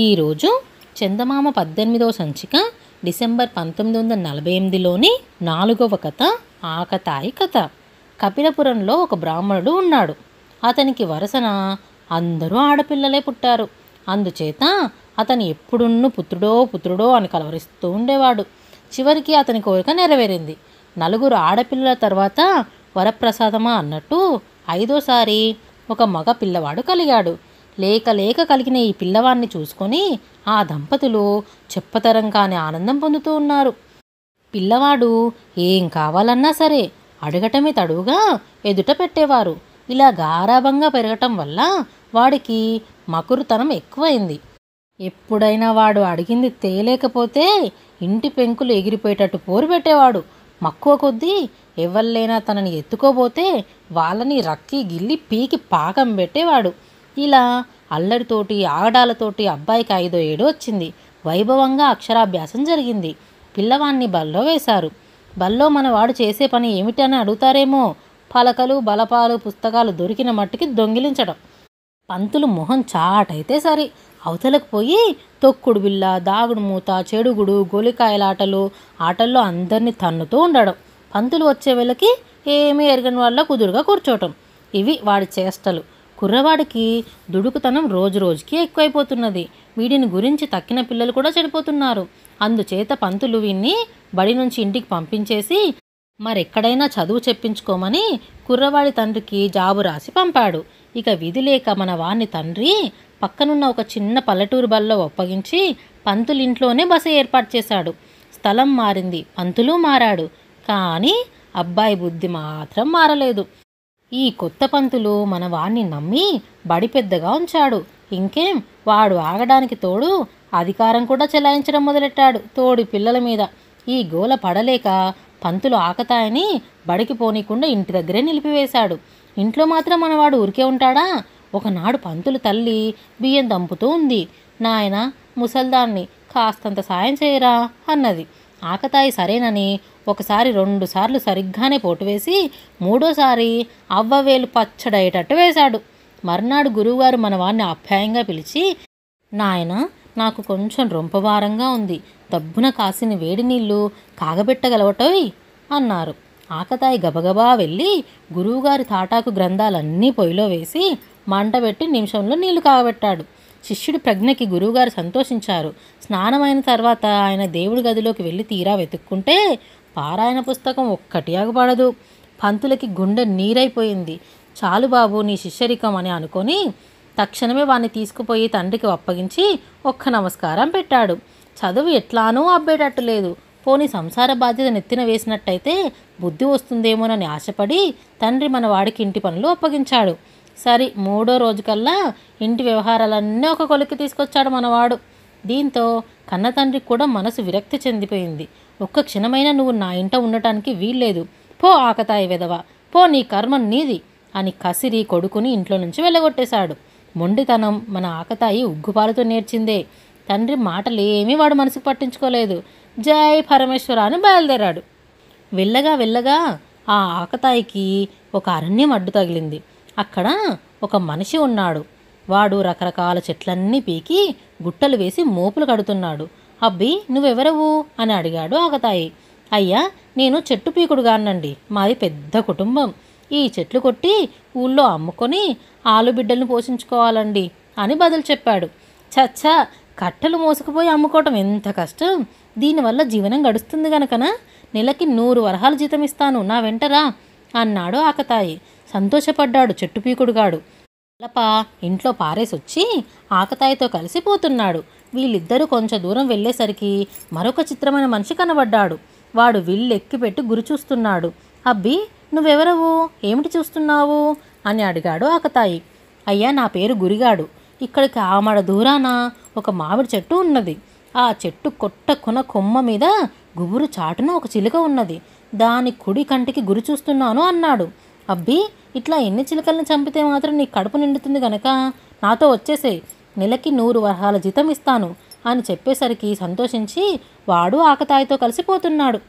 ఈరోజు చందమామ పద్దెనిమిదవ సంచిక డిసెంబర్ పంతొమ్మిది వందల నలభై ఎనిమిదిలోని నాలుగవ కథ ఆకతాయి కథ కపిలపురంలో ఒక బ్రాహ్మణుడు ఉన్నాడు అతనికి వరసన అందరూ ఆడపిల్లలే పుట్టారు అందుచేత అతను ఎప్పుడున్ను పుత్రుడో పుత్రుడో అని కలవరిస్తూ ఉండేవాడు చివరికి అతని కోరిక నెరవేరింది నలుగురు ఆడపిల్లల తర్వాత వరప్రసాదమా అన్నట్టు ఐదోసారి ఒక మగ పిల్లవాడు కలిగాడు లేక లేక కలిగిన ఈ పిల్లవాన్ని చూసుకొని ఆ దంపతులు చెప్పతరం కాని ఆనందం పొందుతూ ఉన్నారు పిల్లవాడు ఏం కావాలన్నా సరే అడగటమే తడువుగా ఎదుట పెట్టేవారు ఇలా గారాభంగా పెరగటం వల్ల వాడికి మకురుతనం ఎక్కువైంది ఎప్పుడైనా వాడు అడిగింది తేలేకపోతే ఇంటి పెంకులు ఎగిరిపోయేటట్టు పోరు పెట్టేవాడు మక్కువ కొద్దీ ఎవళ్ళైనా తనని ఎత్తుకోబోతే వాళ్ళని రక్కి గిల్లి పీకి పాకం పెట్టేవాడు ఇలా అల్లడితోటి ఆగడాలతోటి అబ్బాయికి ఐదో ఏడు వచ్చింది వైభవంగా అక్షరాభ్యాసం జరిగింది పిల్లవాన్ని బల్లో వేశారు బల్లో మన వాడు చేసే పని ఏమిటని అడుగుతారేమో పలకలు బలపాలు పుస్తకాలు దొరికిన మట్టుకి దొంగిలించడం పంతులు మొహం చాటైతే సరే అవతలకు పోయి తొక్కుడు బిల్ల దాగుడు మూత చెడుగుడు గోలికాయలాటలు ఆటల్లో అందరినీ తన్నుతూ ఉండడం పంతులు వచ్చే వేళకి ఏమీ ఎరగని వాళ్ళ కుదురుగా కూర్చోవటం ఇవి వాడి చేష్టలు కుర్రవాడికి దుడుకుతనం రోజు రోజుకి ఎక్కువైపోతున్నది వీడిని గురించి తక్కిన పిల్లలు కూడా చెడిపోతున్నారు అందుచేత పంతులు వీన్ని బడి నుంచి ఇంటికి పంపించేసి మరెక్కడైనా చదువు చెప్పించుకోమని కుర్రవాడి తండ్రికి జాబు రాసి పంపాడు ఇక విధి లేక మన వాణ్ణి తండ్రి పక్కనున్న ఒక చిన్న పల్లెటూరు బల్లో ఒప్పగించి పంతులింట్లోనే బస ఏర్పాటు చేశాడు స్థలం మారింది పంతులు మారాడు కానీ అబ్బాయి బుద్ధి మాత్రం మారలేదు ఈ కొత్త పంతులు మన వాణ్ణి నమ్మి బడి పెద్దగా ఉంచాడు ఇంకేం వాడు ఆగడానికి తోడు అధికారం కూడా చెలాయించడం మొదలెట్టాడు తోడి పిల్లల మీద ఈ గోల పడలేక పంతులు ఆకతాయని బడికి పోనీకుండా ఇంటి దగ్గరే నిలిపివేశాడు ఇంట్లో మాత్రం మనవాడు ఊరికే ఉంటాడా ఒకనాడు పంతులు తల్లి బియ్యం దంపుతూ ఉంది నాయన ముసల్దాన్ని కాస్తంత సాయం చేయరా అన్నది ఆకతాయి సరేనని ఒకసారి రెండు సార్లు సరిగ్గానే పోటు వేసి మూడోసారి అవ్వవేలు పచ్చడయ్యేటట్టు వేశాడు మర్నాడు గురువుగారు మన వారిని అప్యాయంగా పిలిచి నాయన నాకు కొంచెం రొంపవారంగా ఉంది దబ్బున కాసిన వేడి నీళ్లు కాగబెట్టగలవటోయ్ అన్నారు ఆకతాయి గబగబా వెళ్ళి గురువుగారి తాటాకు గ్రంథాలన్నీ పొయ్యిలో వేసి మంటబెట్టి నిమిషంలో నీళ్లు కాగబెట్టాడు శిష్యుడి ప్రజ్ఞకి గురువుగారు సంతోషించారు స్నానమైన తర్వాత ఆయన దేవుడి గదిలోకి వెళ్ళి తీరా వెతుక్కుంటే పారాయణ పుస్తకం ఒక్కటి ఆగబడదు పంతులకి గుండె నీరైపోయింది చాలు బాబు నీ శిష్యరికం అని అనుకొని తక్షణమే వాణ్ణి తీసుకుపోయి తండ్రికి అప్పగించి ఒక్క నమస్కారం పెట్టాడు చదువు ఎట్లానూ అబ్బేటట్టు లేదు పోని సంసార బాధ్యత నెత్తిన వేసినట్టయితే బుద్ధి వస్తుందేమోనని ఆశపడి తండ్రి మన వాడికి ఇంటి పనులు అప్పగించాడు సరి మూడో రోజుకల్లా ఇంటి వ్యవహారాలన్నీ ఒక కొలికి తీసుకొచ్చాడు మనవాడు దీంతో కన్నతండ్రికి కూడా మనసు విరక్తి చెందిపోయింది ఒక్క క్షణమైనా నువ్వు నా ఇంట ఉండటానికి వీల్లేదు పో ఆకతాయి వెదవ పో నీ కర్మ నీది అని కసిరి కొడుకుని ఇంట్లో నుంచి వెళ్ళగొట్టేశాడు మొండితనం మన ఆకతాయి ఉగ్గుపాలతో నేర్చిందే తండ్రి మాటలేమీ వాడు మనసుకు పట్టించుకోలేదు జై పరమేశ్వర అని బయలుదేరాడు వెళ్ళగా వెళ్ళగా ఆ ఆకతాయికి ఒక అరణ్యం అడ్డు తగిలింది అక్కడ ఒక మనిషి ఉన్నాడు వాడు రకరకాల చెట్లన్నీ పీకి గుట్టలు వేసి మోపులు కడుతున్నాడు అబ్బి నువ్వెవరవు అని అడిగాడు ఆగతాయి అయ్యా నేను చెట్టు పీకుడుగానండి మాది పెద్ద కుటుంబం ఈ చెట్లు కొట్టి ఊళ్ళో అమ్ముకొని ఆలుబిడ్డలను పోషించుకోవాలండి అని బదులు చెప్పాడు చచ్చా కట్టలు మోసుకుపోయి అమ్ముకోవటం ఎంత కష్టం దీనివల్ల జీవనం గడుస్తుంది గనకన నెలకి నూరు వరహాలు జీతం ఇస్తాను నా వెంటరా అన్నాడు ఆకతాయి సంతోషపడ్డాడు చెట్టు పీకుడుగాడు అల్లప ఇంట్లో పారేసొచ్చి ఆకతాయితో కలిసిపోతున్నాడు వీళ్ళిద్దరూ కొంచెం దూరం వెళ్ళేసరికి మరొక చిత్రమైన మనిషి కనబడ్డాడు వాడు విల్లెక్కిపెట్టి పెట్టి గురి చూస్తున్నాడు అబ్బి నువ్వెవరవు ఏమిటి చూస్తున్నావు అని అడిగాడు ఆకతాయి అయ్యా నా పేరు గురిగాడు ఇక్కడికి ఆమడ దూరాన ఒక మామిడి చెట్టు ఉన్నది ఆ చెట్టు కొట్టకున కొమ్మ మీద గుబురు చాటున ఒక చిలుక ఉన్నది దాని కుడి కంటికి గురి చూస్తున్నాను అన్నాడు అబ్బి ఇట్లా ఎన్ని చిలుకల్ని చంపితే మాత్రం నీ కడుపు నిండుతుంది గనక నాతో వచ్చేసే నెలకి నూరు వరహాల జీతం ఇస్తాను అని చెప్పేసరికి సంతోషించి వాడు ఆకతాయితో కలిసిపోతున్నాడు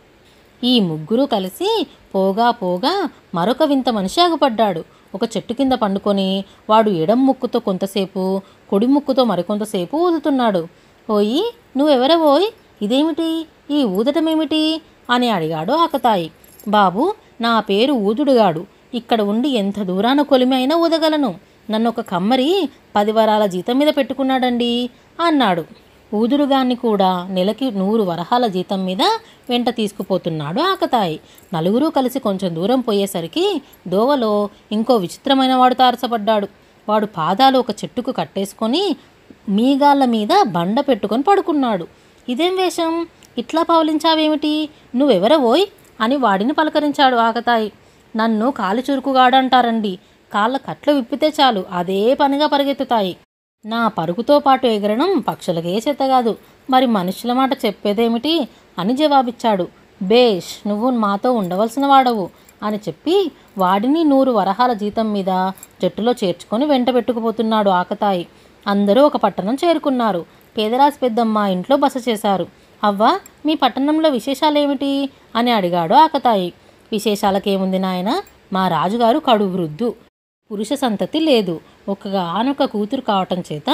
ఈ ముగ్గురు కలిసి పోగా పోగా మరొక వింత మనిషి ఆగుపడ్డాడు ఒక చెట్టు కింద పండుకొని వాడు ఎడం ముక్కుతో కొంతసేపు కుడి ముక్కుతో మరికొంతసేపు ఊదుతున్నాడు ఓయి నువ్వెవరవోయ్ ఇదేమిటి ఈ ఊదటమేమిటి అని అడిగాడు ఆకతాయి బాబు నా పేరు ఊదుడుగాడు ఇక్కడ ఉండి ఎంత దూరాన కొలిమి అయినా ఊదగలను నన్ను ఒక కమ్మరి పది వరాల జీతం మీద పెట్టుకున్నాడండి అన్నాడు ఊదురుగాన్ని కూడా నెలకి నూరు వరహాల జీతం మీద వెంట తీసుకుపోతున్నాడు ఆకతాయి నలుగురు కలిసి కొంచెం దూరం పోయేసరికి దోవలో ఇంకో విచిత్రమైన వాడు తారసపడ్డాడు వాడు పాదాలు ఒక చెట్టుకు కట్టేసుకొని మీగాళ్ళ మీద బండ పెట్టుకొని పడుకున్నాడు ఇదేం వేషం ఇట్లా పవలించావేమిటి నువ్వెవరవోయ్ అని వాడిని పలకరించాడు ఆకతాయి నన్ను కాలు చురుకుగాడంటారండి కాళ్ళ కట్లు విప్పితే చాలు అదే పనిగా పరిగెత్తుతాయి నా పరుగుతో పాటు ఎగరడం పక్షులకే చెత్తగాదు మరి మనుషుల మాట చెప్పేదేమిటి అని జవాబిచ్చాడు బేష్ నువ్వు మాతో ఉండవలసిన వాడవు అని చెప్పి వాడిని నూరు వరహాల జీతం మీద జట్టులో చేర్చుకొని వెంట పెట్టుకుపోతున్నాడు ఆకతాయి అందరూ ఒక పట్టణం చేరుకున్నారు పేదరాజు పెద్దమ్మ ఇంట్లో బస చేశారు అవ్వ మీ పట్టణంలో విశేషాలేమిటి అని అడిగాడు ఆకతాయి విశేషాలకేముంది నాయన మా రాజుగారు కడు వృద్ధు పురుష సంతతి లేదు ఒక ఆనొక కూతురు కావటం చేత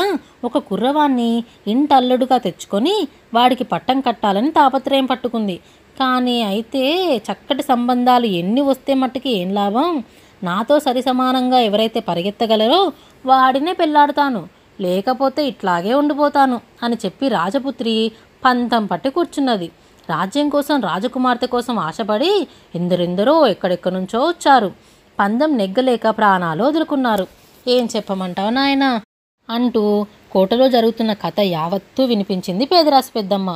ఒక కుర్రవాణ్ణి ఇంటల్లుడుగా తెచ్చుకొని వాడికి పట్టం కట్టాలని తాపత్రయం పట్టుకుంది కానీ అయితే చక్కటి సంబంధాలు ఎన్ని వస్తే మట్టుకి ఏం లాభం నాతో సరి సమానంగా ఎవరైతే పరిగెత్తగలరో వాడినే పెళ్ళాడతాను లేకపోతే ఇట్లాగే ఉండిపోతాను అని చెప్పి రాజపుత్రి పంతం పట్టి కూర్చున్నది రాజ్యం కోసం రాజకుమార్తె కోసం ఆశపడి ఎందరెందరో ఎక్కడెక్కడి నుంచో వచ్చారు పందెం నెగ్గలేక ప్రాణాలు వదులుకున్నారు ఏం చెప్పమంటావు నాయన అంటూ కోటలో జరుగుతున్న కథ యావత్తూ వినిపించింది పేదరాశి పెద్దమ్మ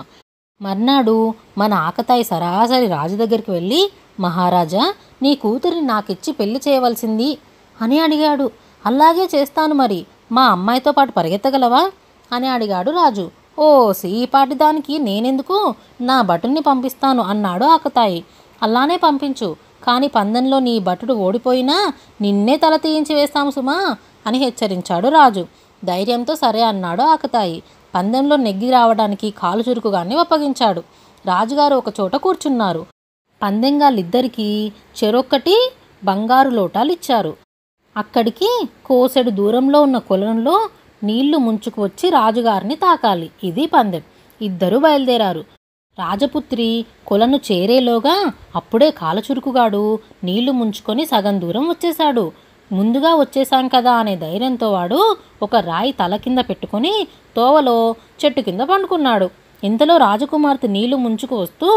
మర్నాడు మన ఆకతాయి సరాసరి రాజు దగ్గరికి వెళ్ళి మహారాజా నీ కూతురిని నాకిచ్చి పెళ్లి చేయవలసింది అని అడిగాడు అలాగే చేస్తాను మరి మా అమ్మాయితో పాటు పరిగెత్తగలవా అని అడిగాడు రాజు ఓ సీపాటి దానికి నేనెందుకు నా బటుని పంపిస్తాను అన్నాడు ఆకతాయి అలానే పంపించు కానీ పందెంలో నీ భటుడు ఓడిపోయినా నిన్నే తల తీయించి వేస్తాము సుమా అని హెచ్చరించాడు రాజు ధైర్యంతో సరే అన్నాడు ఆకతాయి పందెంలో నెగ్గి రావడానికి కాలు చురుకుగానే అప్పగించాడు రాజుగారు ఒక చోట కూర్చున్నారు పందెంగాళ్ళిద్దరికీ చెరొక్కటి బంగారు లోటాలు ఇచ్చారు అక్కడికి కోసెడు దూరంలో ఉన్న కొలంలో నీళ్లు ముంచుకు వచ్చి రాజుగారిని తాకాలి ఇది పందెం ఇద్దరూ బయలుదేరారు రాజపుత్రి కొలను చేరేలోగా అప్పుడే కాలచురుకుగాడు నీళ్లు ముంచుకొని సగం దూరం వచ్చేశాడు ముందుగా వచ్చేశాం కదా అనే ధైర్యంతో వాడు ఒక రాయి తల కింద పెట్టుకుని తోవలో చెట్టు కింద పండుకున్నాడు ఇంతలో రాజకుమార్తె నీళ్లు ముంచుకు వస్తూ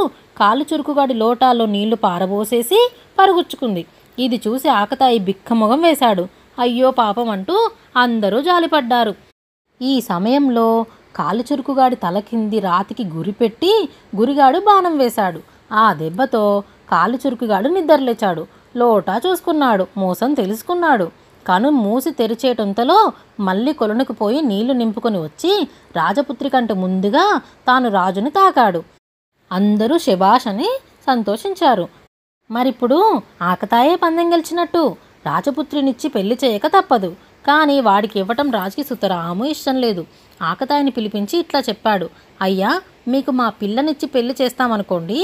కాలు చురుకుగాడి లోటాల్లో నీళ్లు పారబోసేసి పరుగుచ్చుకుంది ఇది చూసి ఆకతాయి బిక్కమొగం వేశాడు అయ్యో పాపం అంటూ అందరూ జాలిపడ్డారు ఈ సమయంలో కాలుచురుకుగాడి తల కింది రాతికి గురిపెట్టి గురిగాడు బాణం వేశాడు ఆ దెబ్బతో కాలుచురుకుగాడు నిద్రలేచాడు లోటా చూసుకున్నాడు మోసం తెలుసుకున్నాడు కను మూసి తెరిచేటంతలో మళ్ళీ కొలనుకు పోయి నీళ్లు నింపుకొని వచ్చి రాజపుత్రి కంటే ముందుగా తాను రాజుని తాకాడు అందరూ శభాష్ అని సంతోషించారు మరిప్పుడు ఆకతాయే పందెం గెలిచినట్టు రాజపుత్రినిచ్చి పెళ్లి చేయక తప్పదు కానీ వాడికి ఇవ్వటం రాజుకి సుతరాము ఇష్టం లేదు ఆకతాయిని పిలిపించి ఇట్లా చెప్పాడు అయ్యా మీకు మా పిల్లనిచ్చి పెళ్లి చేస్తామనుకోండి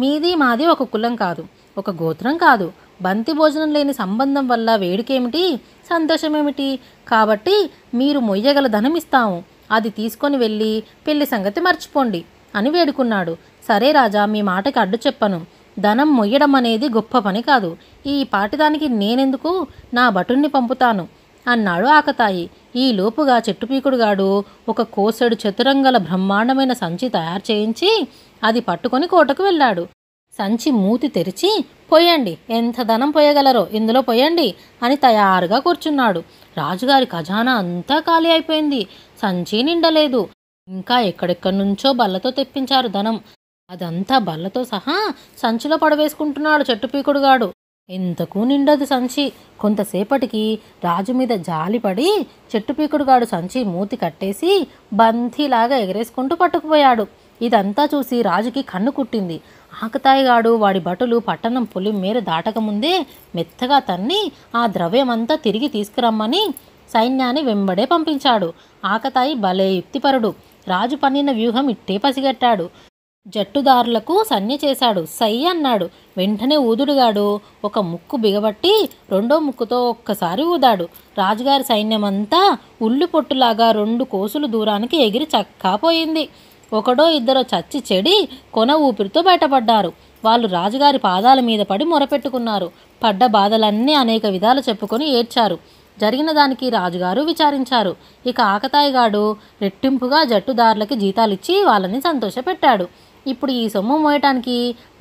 మీది మాది ఒక కులం కాదు ఒక గోత్రం కాదు బంతి భోజనం లేని సంబంధం వల్ల వేడికేమిటి సంతోషమేమిటి కాబట్టి మీరు మొయ్యగల ధనం ఇస్తాము అది తీసుకొని వెళ్ళి పెళ్లి సంగతి మర్చిపోండి అని వేడుకున్నాడు సరే రాజా మీ మాటకి అడ్డు చెప్పను ధనం మొయ్యడం అనేది గొప్ప పని కాదు ఈ పాటిదానికి నేనెందుకు నా భటుణ్ణి పంపుతాను అన్నాడు ఆకతాయి ఈ లోపుగా చెట్టుపీకుడుగాడు ఒక కోసెడు చతురంగల బ్రహ్మాండమైన సంచి తయారు చేయించి అది పట్టుకొని కోటకు వెళ్ళాడు సంచి మూతి తెరిచి పోయండి ఎంత ధనం పోయగలరో ఇందులో పోయండి అని తయారుగా కూర్చున్నాడు రాజుగారి ఖజానా అంతా ఖాళీ అయిపోయింది సంచి నిండలేదు ఇంకా ఎక్కడెక్కడి నుంచో బల్లతో తెప్పించారు ధనం అదంతా బల్లతో సహా సంచిలో పడవేసుకుంటున్నాడు చెట్టుపీకుడుగాడు ఇంతకు నిండదు సంచి కొంతసేపటికి రాజు మీద జాలిపడి చెట్టుపీకుడుగాడు సంచి మూతి కట్టేసి బంతిలాగా ఎగరేసుకుంటూ పట్టుకుపోయాడు ఇదంతా చూసి రాజుకి కన్ను కుట్టింది ఆకతాయిగాడు వాడి భటులు పట్టణం పులి మేర దాటకముందే మెత్తగా తన్ని ఆ ద్రవ్యమంతా తిరిగి తీసుకురమ్మని సైన్యాన్ని వెంబడే పంపించాడు ఆకతాయి భలే యుక్తిపరుడు రాజు పన్నిన వ్యూహం ఇట్టే పసిగట్టాడు జట్టుదారులకు సన్య చేశాడు సై అన్నాడు వెంటనే ఊదుడుగాడు ఒక ముక్కు బిగబట్టి రెండో ముక్కుతో ఒక్కసారి ఊదాడు రాజుగారి సైన్యమంతా ఉల్లు పొట్టులాగా రెండు కోసులు దూరానికి ఎగిరి చక్కాపోయింది ఒకడో ఇద్దరో చచ్చి చెడి కొన ఊపిరితో బయటపడ్డారు వాళ్ళు రాజుగారి పాదాల మీద పడి మొరపెట్టుకున్నారు పడ్డ బాధలన్నీ అనేక విధాలు చెప్పుకొని ఏడ్చారు జరిగిన దానికి రాజుగారు విచారించారు ఇక ఆకతాయిగాడు రెట్టింపుగా జట్టుదారులకి జీతాలిచ్చి వాళ్ళని సంతోషపెట్టాడు ఇప్పుడు ఈ సొమ్ము మోయటానికి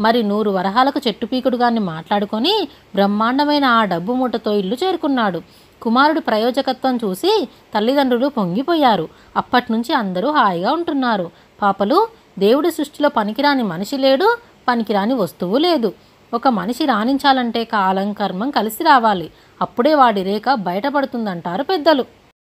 మరి నూరు వరహాలకు చెట్టు పీకుడుగాన్ని మాట్లాడుకొని బ్రహ్మాండమైన ఆ డబ్బు మూటతో ఇల్లు చేరుకున్నాడు కుమారుడు ప్రయోజకత్వం చూసి తల్లిదండ్రులు పొంగిపోయారు అప్పటినుంచి అందరూ హాయిగా ఉంటున్నారు పాపలు దేవుడి సృష్టిలో పనికిరాని మనిషి లేడు పనికిరాని వస్తువు లేదు ఒక మనిషి రాణించాలంటే కాలం కర్మం కలిసి రావాలి అప్పుడే వాడి రేఖ బయటపడుతుందంటారు పెద్దలు